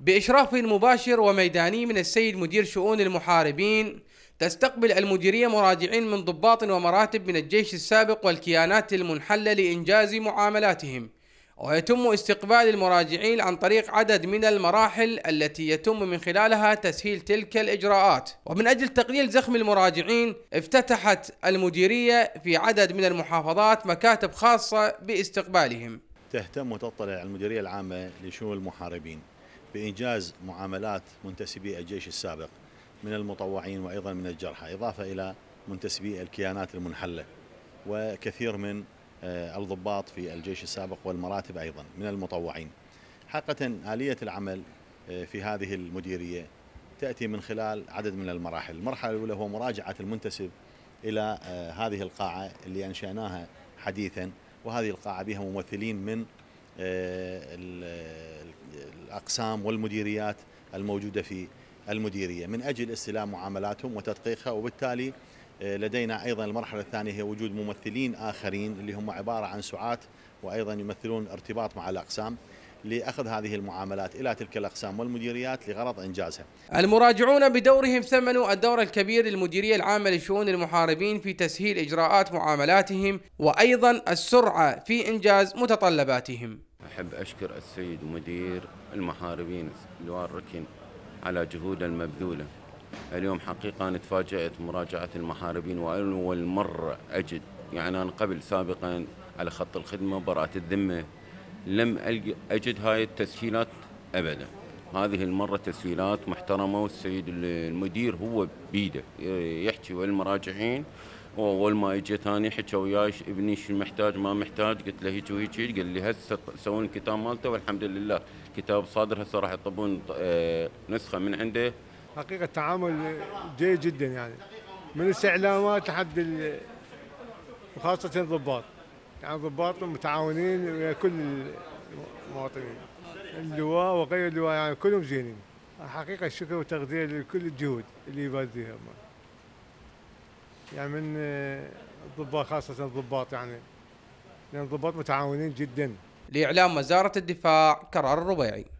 بإشراف مباشر وميداني من السيد مدير شؤون المحاربين تستقبل المديرية مراجعين من ضباط ومراتب من الجيش السابق والكيانات المنحلة لإنجاز معاملاتهم ويتم استقبال المراجعين عن طريق عدد من المراحل التي يتم من خلالها تسهيل تلك الإجراءات ومن أجل تقليل زخم المراجعين افتتحت المديرية في عدد من المحافظات مكاتب خاصة باستقبالهم تهتم وتطلع المديرية العامة لشؤون المحاربين بإنجاز معاملات منتسبي الجيش السابق من المطوعين وأيضا من الجرحى إضافة إلى منتسبي الكيانات المنحلة وكثير من آه، الضباط في الجيش السابق والمراتب أيضا من المطوعين حقيقة آلية العمل آه، في هذه المديرية تأتي من خلال عدد من المراحل المرحلة الأولى هو مراجعة المنتسب إلى آه، هذه القاعة اللي أنشأناها حديثا وهذه القاعة بها ممثلين من الأقسام والمديريات الموجودة في المديرية من أجل استلام معاملاتهم وتدقيقها وبالتالي آه، لدينا أيضا المرحلة الثانية هي وجود ممثلين آخرين اللي هم عبارة عن سعات وأيضا يمثلون ارتباط مع الأقسام لأخذ هذه المعاملات إلى تلك الأقسام والمديريات لغرض إنجازها المراجعون بدورهم ثمنوا الدور الكبير للمديرية العامة لشؤون المحاربين في تسهيل إجراءات معاملاتهم وأيضا السرعة في إنجاز متطلباتهم أحب أشكر السيد مدير المحاربين لواء الركن على جهود المبذولة اليوم حقيقة أنا تفاجأت مراجعة المحاربين وأول مرة أجد يعني أنا قبل سابقا على خط الخدمة براءة الذمة لم أجد هاي التسهيلات أبدا هذه المرة تسهيلات محترمة والسيد المدير هو بيده يحكي والمراجعين واول ما اجى ثاني حكى وياي ابني شو محتاج ما محتاج قلت له هيك وهيك قال لي هسه سوون الكتاب مالته والحمد لله كتاب صادر هسه راح يطبون آه، نسخه من عنده حقيقه تعامل جيد جدا يعني من الاستعلامات لحد وخاصه الضباط يعني الضباط متعاونين ويا كل المواطنين اللواء وغير اللواء يعني كلهم زينين حقيقه الشكر والتقدير لكل الجهود اللي يبذلها يعني من الضباط آه، خاصة الضباط يعني لأن الضباط متعاونين جدا لإعلام وزارة الدفاع كرار الربيعي